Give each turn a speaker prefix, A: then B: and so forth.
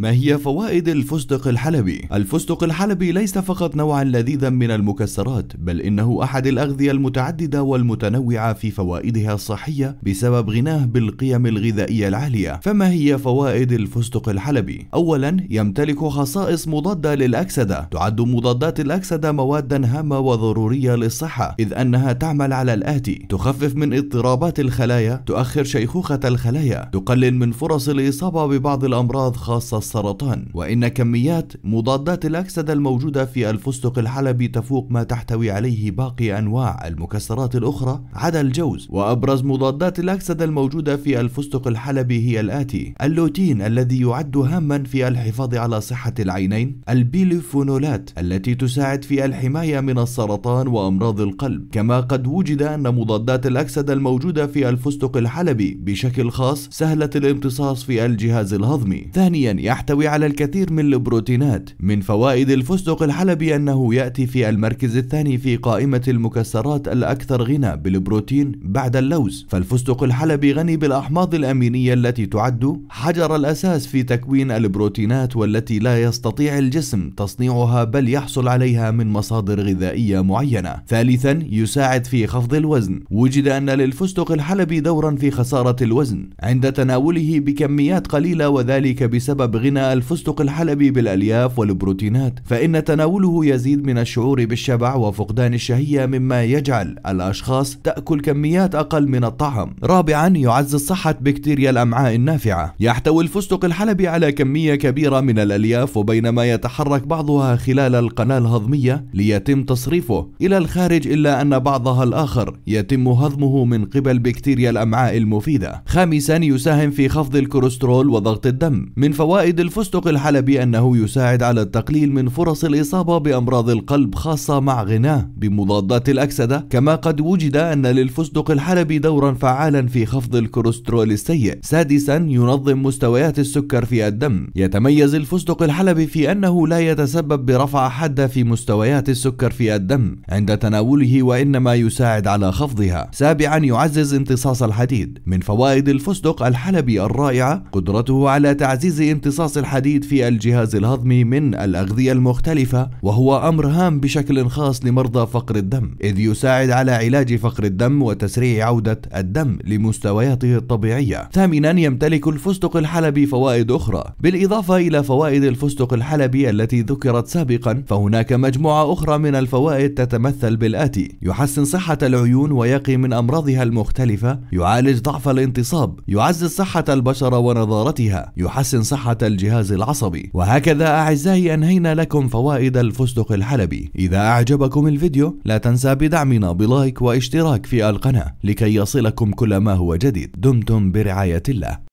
A: ما هي فوائد الفستق الحلبي؟ الفستق الحلبي ليس فقط نوعا لذيذا من المكسرات، بل انه احد الاغذية المتعددة والمتنوعة في فوائدها الصحية بسبب غناه بالقيم الغذائية العالية. فما هي فوائد الفستق الحلبي؟ اولا يمتلك خصائص مضادة للاكسدة، تعد مضادات الاكسدة مواد هامة وضرورية للصحة، اذ انها تعمل على الاتي: تخفف من اضطرابات الخلايا، تؤخر شيخوخة الخلايا، تقلل من فرص الاصابة ببعض الامراض خاصة السرطان وإن كميات مضادات الأكسدة الموجودة في الفستق الحلبي تفوق ما تحتوي عليه باقي أنواع المكسرات الأخرى عدا الجوز وأبرز مضادات الأكسدة الموجودة في الفستق الحلبي هي الآتي اللوتين الذي يعد هاما في الحفاظ على صحة العينين البيليفونولات التي تساعد في الحماية من السرطان وأمراض القلب كما قد وجد أن مضادات الأكسدة الموجودة في الفستق الحلبي بشكل خاص سهلة الامتصاص في الجهاز الهضمي ثانيا يحتوي على الكثير من البروتينات من فوائد الفستق الحلبي أنه يأتي في المركز الثاني في قائمة المكسرات الأكثر غنى بالبروتين بعد اللوز فالفستق الحلبي غني بالأحماض الأمينية التي تعد حجر الأساس في تكوين البروتينات والتي لا يستطيع الجسم تصنيعها بل يحصل عليها من مصادر غذائية معينة ثالثا يساعد في خفض الوزن وجد أن للفستق الحلبي دورا في خسارة الوزن عند تناوله بكميات قليلة وذلك بسبب غنى الفستق الحلبي بالألياف والبروتينات فإن تناوله يزيد من الشعور بالشبع وفقدان الشهية مما يجعل الأشخاص تأكل كميات أقل من الطعام رابعا يعزز صحة بكتيريا الأمعاء النافعة يحتوي الفستق الحلبي على كمية كبيرة من الألياف وبينما يتحرك بعضها خلال القناة الهضمية ليتم تصريفه إلى الخارج إلا أن بعضها الآخر يتم هضمه من قبل بكتيريا الأمعاء المفيدة خامسا يساهم في خفض الكوليسترول وضغط الدم من فوائد سعيد الفستق الحلبي أنه يساعد على التقليل من فرص الإصابة بأمراض القلب خاصة مع غناه بمضادات الأكسدة كما قد وجد أن للفستق الحلبي دورا فعالا في خفض الكوليسترول السيء سادسا ينظم مستويات السكر في الدم يتميز الفستق الحلبي في أنه لا يتسبب برفع حادة في مستويات السكر في الدم عند تناوله وإنما يساعد على خفضها سابعا يعزز امتصاص الحديد من فوائد الفستق الحلبي الرائعة قدرته على تعزيز امتصاص امتصاص الحديد في الجهاز الهضمي من الأغذية المختلفة وهو أمر هام بشكل خاص لمرضى فقر الدم إذ يساعد على علاج فقر الدم وتسريع عودة الدم لمستوياته الطبيعية ثامنا يمتلك الفستق الحلبي فوائد أخرى بالإضافة إلى فوائد الفستق الحلبي التي ذكرت سابقا فهناك مجموعة أخرى من الفوائد تتمثل بالآتي يحسن صحة العيون ويقي من أمراضها المختلفة يعالج ضعف الانتصاب يعزز صحة البشرة ونظارتها يحسن صحة الجهاز العصبي وهكذا أعزائي أنهينا لكم فوائد الفستق الحلبي إذا أعجبكم الفيديو لا تنسى بدعمنا بلايك واشتراك في القناة لكي يصلكم كل ما هو جديد دمتم برعاية الله